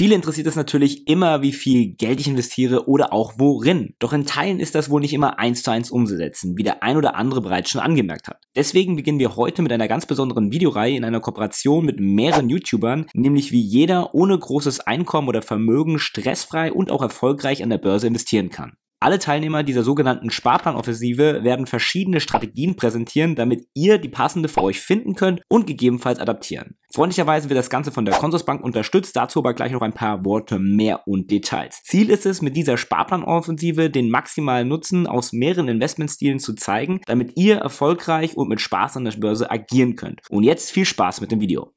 Viele interessiert es natürlich immer, wie viel Geld ich investiere oder auch worin. Doch in Teilen ist das wohl nicht immer eins zu eins umzusetzen, wie der ein oder andere bereits schon angemerkt hat. Deswegen beginnen wir heute mit einer ganz besonderen Videoreihe in einer Kooperation mit mehreren YouTubern, nämlich wie jeder ohne großes Einkommen oder Vermögen stressfrei und auch erfolgreich an der Börse investieren kann. Alle Teilnehmer dieser sogenannten Sparplanoffensive werden verschiedene Strategien präsentieren, damit ihr die passende für euch finden könnt und gegebenenfalls adaptieren. Freundlicherweise wird das Ganze von der Consorsbank unterstützt, dazu aber gleich noch ein paar Worte mehr und Details. Ziel ist es, mit dieser Sparplanoffensive den maximalen Nutzen aus mehreren Investmentstilen zu zeigen, damit ihr erfolgreich und mit Spaß an der Börse agieren könnt. Und jetzt viel Spaß mit dem Video.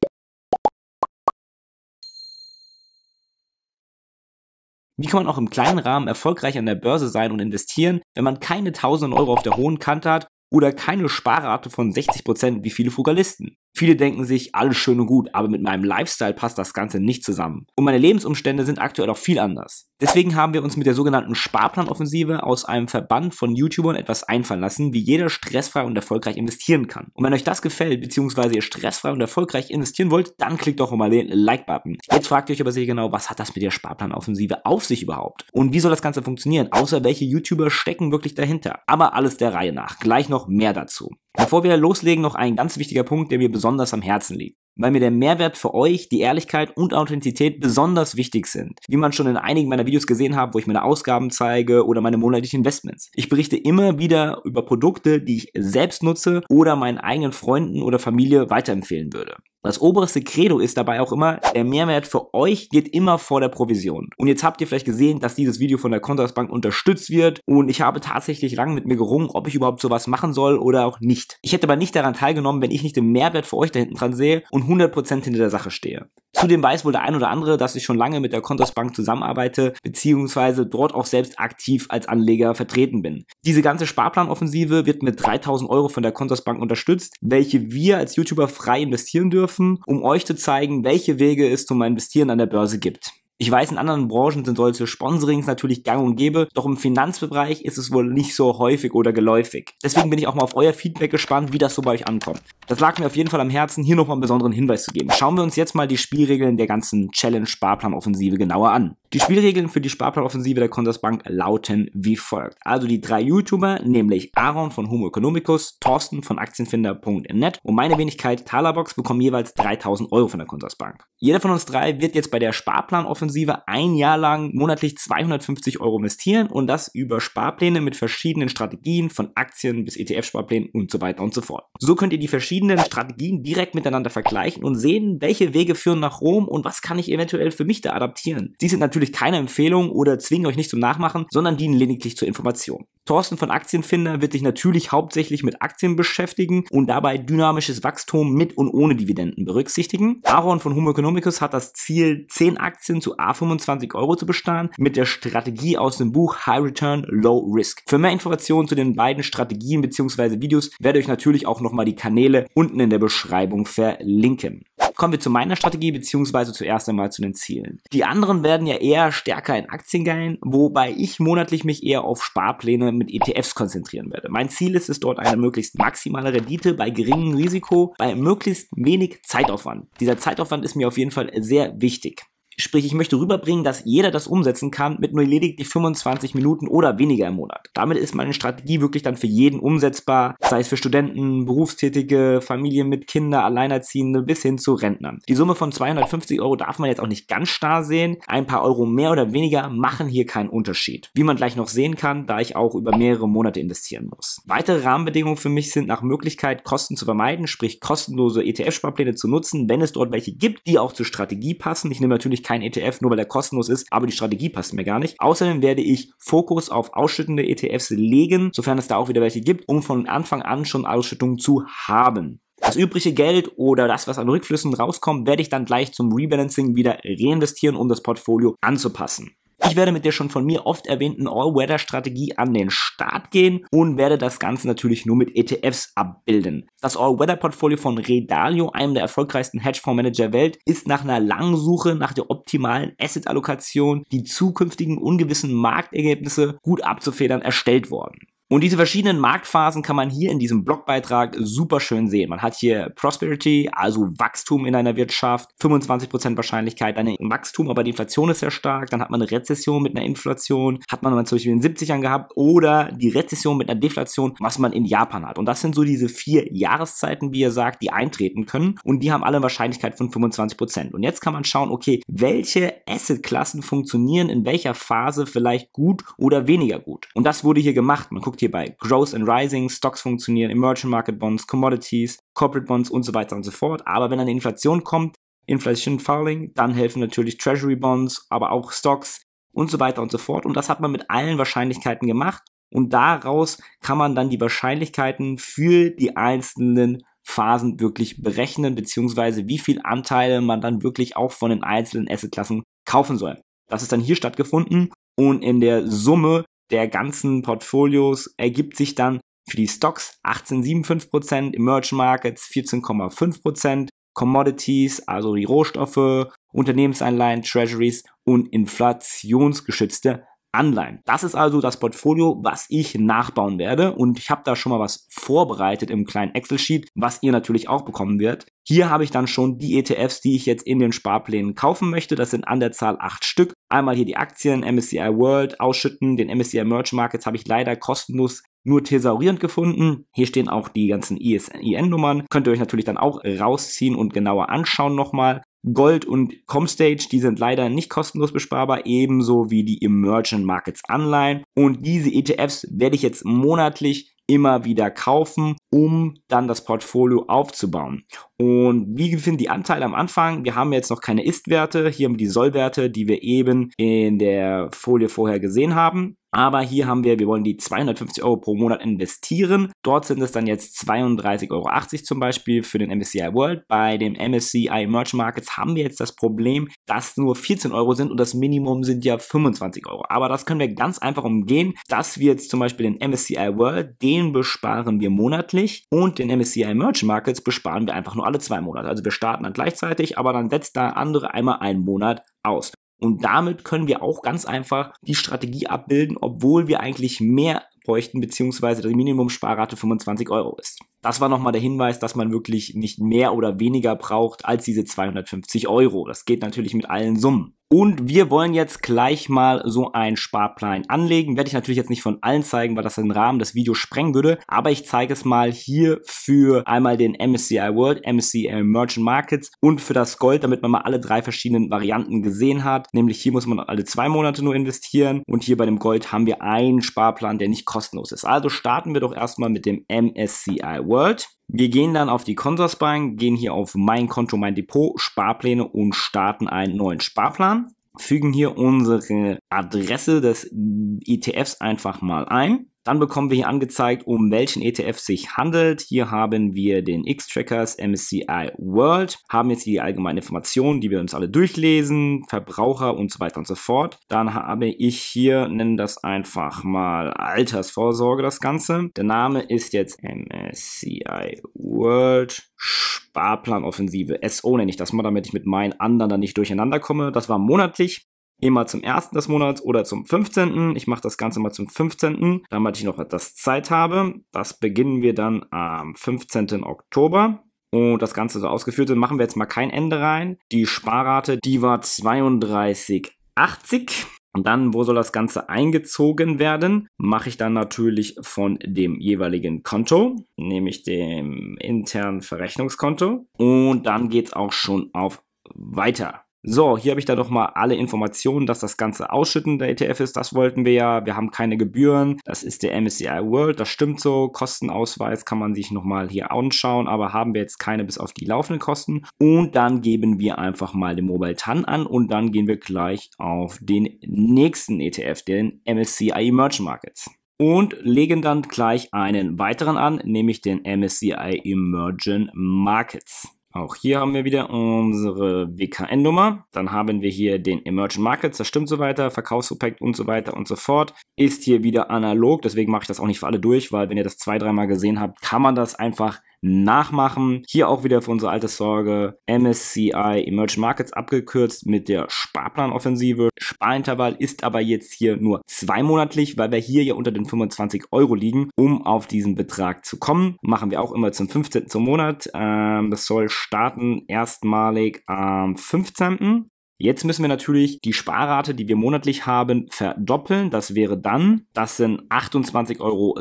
Wie kann man auch im kleinen Rahmen erfolgreich an der Börse sein und investieren, wenn man keine tausenden Euro auf der hohen Kante hat oder keine Sparrate von 60% wie viele Fugalisten? Viele denken sich, alles schön und gut, aber mit meinem Lifestyle passt das Ganze nicht zusammen. Und meine Lebensumstände sind aktuell auch viel anders. Deswegen haben wir uns mit der sogenannten Sparplanoffensive aus einem Verband von YouTubern etwas einfallen lassen, wie jeder stressfrei und erfolgreich investieren kann. Und wenn euch das gefällt, beziehungsweise ihr stressfrei und erfolgreich investieren wollt, dann klickt doch mal den Like-Button. Jetzt fragt ihr euch aber sehr genau, was hat das mit der Sparplanoffensive auf sich überhaupt? Und wie soll das Ganze funktionieren? Außer welche YouTuber stecken wirklich dahinter? Aber alles der Reihe nach. Gleich noch mehr dazu. Bevor wir loslegen, noch ein ganz wichtiger Punkt, der mir besonders am Herzen liegt. Weil mir der Mehrwert für euch, die Ehrlichkeit und Authentizität besonders wichtig sind. Wie man schon in einigen meiner Videos gesehen hat, wo ich meine Ausgaben zeige oder meine monatlichen Investments. Ich berichte immer wieder über Produkte, die ich selbst nutze oder meinen eigenen Freunden oder Familie weiterempfehlen würde. Das oberste Credo ist dabei auch immer, der Mehrwert für euch geht immer vor der Provision. Und jetzt habt ihr vielleicht gesehen, dass dieses Video von der Kontersbank unterstützt wird und ich habe tatsächlich lang mit mir gerungen, ob ich überhaupt sowas machen soll oder auch nicht. Ich hätte aber nicht daran teilgenommen, wenn ich nicht den Mehrwert für euch da hinten dran sehe und 100% hinter der Sache stehe. Zudem weiß wohl der ein oder andere, dass ich schon lange mit der Kontersbank zusammenarbeite, bzw. dort auch selbst aktiv als Anleger vertreten bin. Diese ganze Sparplanoffensive wird mit 3000 Euro von der Kontersbank unterstützt, welche wir als YouTuber frei investieren dürfen verknüpfen, um euch zu zeigen, welche Wege es zum Investieren an der Börse gibt. Ich weiß, in anderen Branchen sind solche Sponsorings natürlich gang und gäbe, doch im Finanzbereich ist es wohl nicht so häufig oder geläufig. Deswegen bin ich auch mal auf euer Feedback gespannt, wie das so bei euch ankommt. Das lag mir auf jeden Fall am Herzen, hier nochmal einen besonderen Hinweis zu geben. Schauen wir uns jetzt mal die Spielregeln der ganzen Challenge-Sparplan-Offensive genauer an. Die Spielregeln für die Sparplanoffensive der Contersbank lauten wie folgt. Also die drei YouTuber, nämlich Aaron von Homo Economicus, Thorsten von Aktienfinder.net und meine Wenigkeit Talabox bekommen jeweils 3000 Euro von der Contersbank. Jeder von uns drei wird jetzt bei der Sparplanoffensive inklusive ein Jahr lang monatlich 250 Euro investieren und das über Sparpläne mit verschiedenen Strategien von Aktien bis ETF-Sparplänen und so weiter und so fort. So könnt ihr die verschiedenen Strategien direkt miteinander vergleichen und sehen, welche Wege führen nach Rom und was kann ich eventuell für mich da adaptieren. Dies sind natürlich keine Empfehlungen oder zwingen euch nicht zum Nachmachen, sondern dienen lediglich zur Information. Thorsten von Aktienfinder wird sich natürlich hauptsächlich mit Aktien beschäftigen und dabei dynamisches Wachstum mit und ohne Dividenden berücksichtigen. Aaron von Homo Economicus hat das Ziel, 10 Aktien zu A25 Euro zu besteuern mit der Strategie aus dem Buch High Return, Low Risk. Für mehr Informationen zu den beiden Strategien bzw. Videos werde ich natürlich auch noch mal die Kanäle unten in der Beschreibung verlinken. Kommen wir zu meiner Strategie, beziehungsweise zuerst einmal zu den Zielen. Die anderen werden ja eher stärker in Aktien gehen, wobei ich monatlich mich eher auf Sparpläne mit ETFs konzentrieren werde. Mein Ziel ist es dort eine möglichst maximale Rendite bei geringem Risiko, bei möglichst wenig Zeitaufwand. Dieser Zeitaufwand ist mir auf jeden Fall sehr wichtig. Sprich, ich möchte rüberbringen, dass jeder das umsetzen kann mit nur lediglich 25 Minuten oder weniger im Monat. Damit ist meine Strategie wirklich dann für jeden umsetzbar, sei es für Studenten, Berufstätige, Familien mit Kindern, Alleinerziehende bis hin zu Rentnern. Die Summe von 250 Euro darf man jetzt auch nicht ganz starr sehen. Ein paar Euro mehr oder weniger machen hier keinen Unterschied. Wie man gleich noch sehen kann, da ich auch über mehrere Monate investieren muss. Weitere Rahmenbedingungen für mich sind nach Möglichkeit, Kosten zu vermeiden, sprich kostenlose ETF-Sparpläne zu nutzen, wenn es dort welche gibt, die auch zur Strategie passen. Ich nehme natürlich natürlich kein ETF, nur weil er kostenlos ist, aber die Strategie passt mir gar nicht. Außerdem werde ich Fokus auf ausschüttende ETFs legen, sofern es da auch wieder welche gibt, um von Anfang an schon Ausschüttungen zu haben. Das übrige Geld oder das, was an Rückflüssen rauskommt, werde ich dann gleich zum Rebalancing wieder reinvestieren, um das Portfolio anzupassen. Ich werde mit der schon von mir oft erwähnten All-Weather-Strategie an den Start gehen und werde das Ganze natürlich nur mit ETFs abbilden. Das All-Weather-Portfolio von Redalio, einem der erfolgreichsten Hedgefondsmanager der Welt, ist nach einer langen Suche nach der optimalen Asset-Allokation, die zukünftigen ungewissen Marktergebnisse gut abzufedern, erstellt worden. Und diese verschiedenen Marktphasen kann man hier in diesem Blogbeitrag super schön sehen. Man hat hier Prosperity, also Wachstum in einer Wirtschaft, 25% Wahrscheinlichkeit an Wachstum, aber die Inflation ist sehr stark. Dann hat man eine Rezession mit einer Inflation, hat man zum Beispiel in den 70ern gehabt oder die Rezession mit einer Deflation, was man in Japan hat. Und das sind so diese vier Jahreszeiten, wie ihr sagt, die eintreten können und die haben alle eine Wahrscheinlichkeit von 25%. Und jetzt kann man schauen, okay, welche Assetklassen funktionieren in welcher Phase vielleicht gut oder weniger gut. Und das wurde hier gemacht. Man guckt hierbei Growth and Rising, Stocks funktionieren, Emerging Market Bonds, Commodities, Corporate Bonds und so weiter und so fort. Aber wenn eine Inflation kommt, Inflation Falling, dann helfen natürlich Treasury Bonds, aber auch Stocks und so weiter und so fort. Und das hat man mit allen Wahrscheinlichkeiten gemacht. Und daraus kann man dann die Wahrscheinlichkeiten für die einzelnen Phasen wirklich berechnen, beziehungsweise wie viel Anteile man dann wirklich auch von den einzelnen Assetklassen kaufen soll. Das ist dann hier stattgefunden und in der Summe der ganzen Portfolios ergibt sich dann für die Stocks 18,75%, Emerging Markets 14,5%, Commodities, also die Rohstoffe, Unternehmensanleihen, Treasuries und inflationsgeschützte Anleihen. Das ist also das Portfolio, was ich nachbauen werde und ich habe da schon mal was vorbereitet im kleinen Excel-Sheet, was ihr natürlich auch bekommen werdet. Hier habe ich dann schon die ETFs, die ich jetzt in den Sparplänen kaufen möchte. Das sind an der Zahl acht Stück. Einmal hier die Aktien, MSCI World ausschütten, den MSCI Merch Markets habe ich leider kostenlos nur thesaurierend gefunden. Hier stehen auch die ganzen e ISIN-Nummern. Könnt ihr euch natürlich dann auch rausziehen und genauer anschauen nochmal. Gold und Comstage, die sind leider nicht kostenlos besparbar, ebenso wie die Emergent Markets Anleihen. Und diese ETFs werde ich jetzt monatlich immer wieder kaufen, um dann das Portfolio aufzubauen. Und wie sind die Anteile am Anfang? Wir haben jetzt noch keine Ist-Werte, hier haben wir die Soll-Werte, die wir eben in der Folie vorher gesehen haben. Aber hier haben wir, wir wollen die 250 Euro pro Monat investieren. Dort sind es dann jetzt 32,80 Euro zum Beispiel für den MSCI World. Bei dem MSCI Merch Markets haben wir jetzt das Problem, dass nur 14 Euro sind und das Minimum sind ja 25 Euro. Aber das können wir ganz einfach umgehen, dass wir jetzt zum Beispiel den MSCI World, den besparen wir monatlich und den MSCI Merch Markets besparen wir einfach nur alle alle zwei Monate. Also wir starten dann gleichzeitig, aber dann setzt der andere einmal einen Monat aus. Und damit können wir auch ganz einfach die Strategie abbilden, obwohl wir eigentlich mehr bräuchten, beziehungsweise die Minimumsparrate 25 Euro ist. Das war nochmal der Hinweis, dass man wirklich nicht mehr oder weniger braucht als diese 250 Euro. Das geht natürlich mit allen Summen. Und wir wollen jetzt gleich mal so einen Sparplan anlegen. Werde ich natürlich jetzt nicht von allen zeigen, weil das den Rahmen des Videos sprengen würde. Aber ich zeige es mal hier für einmal den MSCI World, MSCI Merchant Markets und für das Gold, damit man mal alle drei verschiedenen Varianten gesehen hat. Nämlich hier muss man alle zwei Monate nur investieren. Und hier bei dem Gold haben wir einen Sparplan, der nicht kostenlos ist. Also starten wir doch erstmal mit dem MSCI World. Wir gehen dann auf die Consorsbank, gehen hier auf mein Konto, mein Depot, Sparpläne und starten einen neuen Sparplan. Fügen hier unsere Adresse des ETFs einfach mal ein. Dann bekommen wir hier angezeigt, um welchen ETF sich handelt. Hier haben wir den X-Trackers MSCI World, haben jetzt die allgemeinen Informationen, die wir uns alle durchlesen, Verbraucher und so weiter und so fort. Dann habe ich hier, nennen das einfach mal Altersvorsorge, das Ganze. Der Name ist jetzt MSCI World Sparplanoffensive. SO nenne ich das mal, damit ich mit meinen anderen dann nicht durcheinander komme. Das war monatlich eh mal zum 1. des Monats oder zum 15. Ich mache das Ganze mal zum 15., damit ich noch etwas Zeit habe. Das beginnen wir dann am 15. Oktober. Und das Ganze so ausgeführt sind, machen wir jetzt mal kein Ende rein. Die Sparrate, die war 32,80. Und dann, wo soll das Ganze eingezogen werden? Mache ich dann natürlich von dem jeweiligen Konto, nämlich dem internen Verrechnungskonto. Und dann geht es auch schon auf weiter. So, hier habe ich dann nochmal alle Informationen, dass das Ganze Ausschütten der ETF ist. Das wollten wir ja. Wir haben keine Gebühren. Das ist der MSCI World. Das stimmt so. Kostenausweis kann man sich nochmal hier anschauen. Aber haben wir jetzt keine bis auf die laufenden Kosten. Und dann geben wir einfach mal den Mobile TAN an und dann gehen wir gleich auf den nächsten ETF, den MSCI Emerging Markets und legen dann gleich einen weiteren an, nämlich den MSCI Emerging Markets. Auch hier haben wir wieder unsere WKN-Nummer. Dann haben wir hier den Emerging Markets, das stimmt so weiter, Verkaufsobjekt und so weiter und so fort. Ist hier wieder analog, deswegen mache ich das auch nicht für alle durch, weil wenn ihr das zwei, dreimal gesehen habt, kann man das einfach nachmachen. Hier auch wieder für unsere alte Sorge MSCI Emerging Markets abgekürzt mit der Sparplanoffensive. Sparintervall ist aber jetzt hier nur zweimonatlich, weil wir hier ja unter den 25 Euro liegen, um auf diesen Betrag zu kommen. Machen wir auch immer zum 15. zum Monat. Ähm, das soll starten erstmalig am 15. Jetzt müssen wir natürlich die Sparrate, die wir monatlich haben, verdoppeln. Das wäre dann, das sind 28,16 Euro,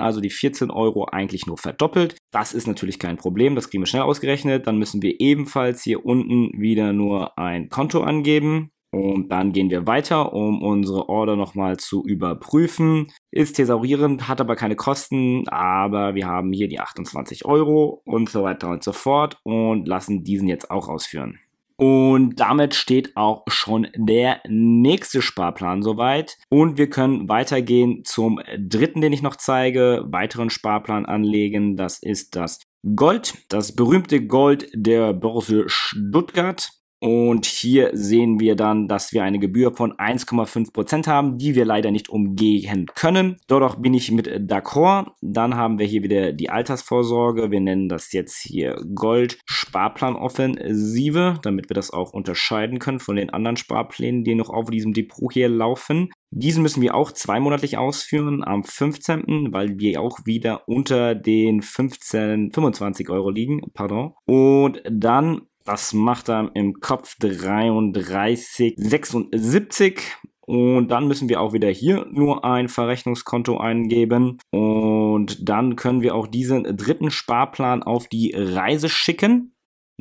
also die 14 Euro eigentlich nur verdoppelt. Das ist natürlich kein Problem, das kriegen wir schnell ausgerechnet. Dann müssen wir ebenfalls hier unten wieder nur ein Konto angeben. Und dann gehen wir weiter, um unsere Order nochmal zu überprüfen. Ist thesaurierend, hat aber keine Kosten, aber wir haben hier die 28 Euro und so weiter und so fort und lassen diesen jetzt auch ausführen. Und damit steht auch schon der nächste Sparplan soweit. Und wir können weitergehen zum dritten, den ich noch zeige. Weiteren Sparplan anlegen. Das ist das Gold, das berühmte Gold der Börse Stuttgart. Und hier sehen wir dann, dass wir eine Gebühr von 1,5% Prozent haben, die wir leider nicht umgehen können. Dadurch bin ich mit d'accord. Dann haben wir hier wieder die Altersvorsorge. Wir nennen das jetzt hier Gold Sparplanoffensive, damit wir das auch unterscheiden können von den anderen Sparplänen, die noch auf diesem Depot hier laufen. Diesen müssen wir auch zweimonatlich ausführen am 15., weil wir auch wieder unter den 15, 25 Euro liegen, pardon. Und dann das macht dann im Kopf 33, 76. Und dann müssen wir auch wieder hier nur ein Verrechnungskonto eingeben. Und dann können wir auch diesen dritten Sparplan auf die Reise schicken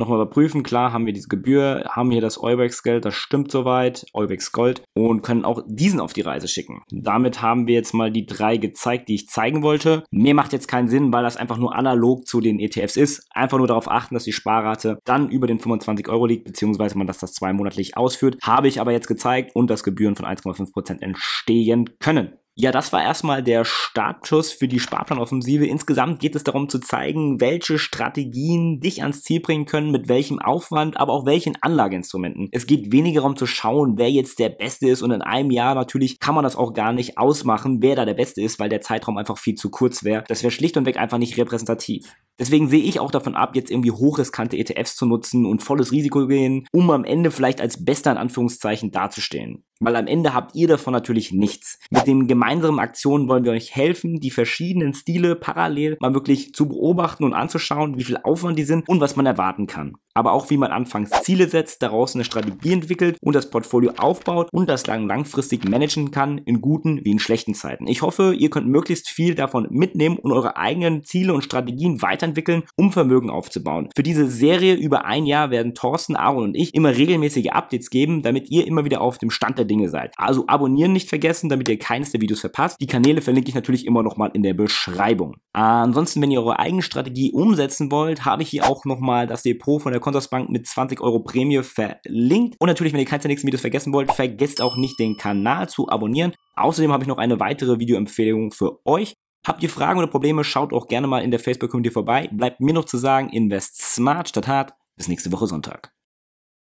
nochmal überprüfen. Klar haben wir diese Gebühr, haben hier das Eubex-Geld, das stimmt soweit, Eubex Gold und können auch diesen auf die Reise schicken. Damit haben wir jetzt mal die drei gezeigt, die ich zeigen wollte. Mir macht jetzt keinen Sinn, weil das einfach nur analog zu den ETFs ist. Einfach nur darauf achten, dass die Sparrate dann über den 25 Euro liegt, beziehungsweise man das das zweimonatlich ausführt. Habe ich aber jetzt gezeigt und dass Gebühren von 1,5% entstehen können. Ja, das war erstmal der Startschuss für die Sparplanoffensive. Insgesamt geht es darum zu zeigen, welche Strategien dich ans Ziel bringen können, mit welchem Aufwand, aber auch welchen Anlageinstrumenten. Es geht weniger darum zu schauen, wer jetzt der Beste ist und in einem Jahr natürlich kann man das auch gar nicht ausmachen, wer da der Beste ist, weil der Zeitraum einfach viel zu kurz wäre. Das wäre schlicht und weg einfach nicht repräsentativ. Deswegen sehe ich auch davon ab, jetzt irgendwie hochriskante ETFs zu nutzen und volles Risiko gehen, um am Ende vielleicht als Bester in Anführungszeichen dazustehen weil am Ende habt ihr davon natürlich nichts. Mit den gemeinsamen Aktionen wollen wir euch helfen, die verschiedenen Stile parallel mal wirklich zu beobachten und anzuschauen, wie viel Aufwand die sind und was man erwarten kann. Aber auch wie man anfangs Ziele setzt, daraus eine Strategie entwickelt und das Portfolio aufbaut und das lang langfristig managen kann, in guten wie in schlechten Zeiten. Ich hoffe, ihr könnt möglichst viel davon mitnehmen und eure eigenen Ziele und Strategien weiterentwickeln, um Vermögen aufzubauen. Für diese Serie über ein Jahr werden Thorsten, Aaron und ich immer regelmäßige Updates geben, damit ihr immer wieder auf dem Stand der Dinge seid. Also abonnieren nicht vergessen, damit ihr keines der Videos verpasst. Die Kanäle verlinke ich natürlich immer nochmal in der Beschreibung. Ansonsten, wenn ihr eure eigene Strategie umsetzen wollt, habe ich hier auch nochmal das Depot von der Kontersbank mit 20 Euro Prämie verlinkt. Und natürlich, wenn ihr keins der nächsten Videos vergessen wollt, vergesst auch nicht den Kanal zu abonnieren. Außerdem habe ich noch eine weitere Videoempfehlung für euch. Habt ihr Fragen oder Probleme, schaut auch gerne mal in der Facebook-Community vorbei. Bleibt mir noch zu sagen, invest smart statt hart. Bis nächste Woche Sonntag.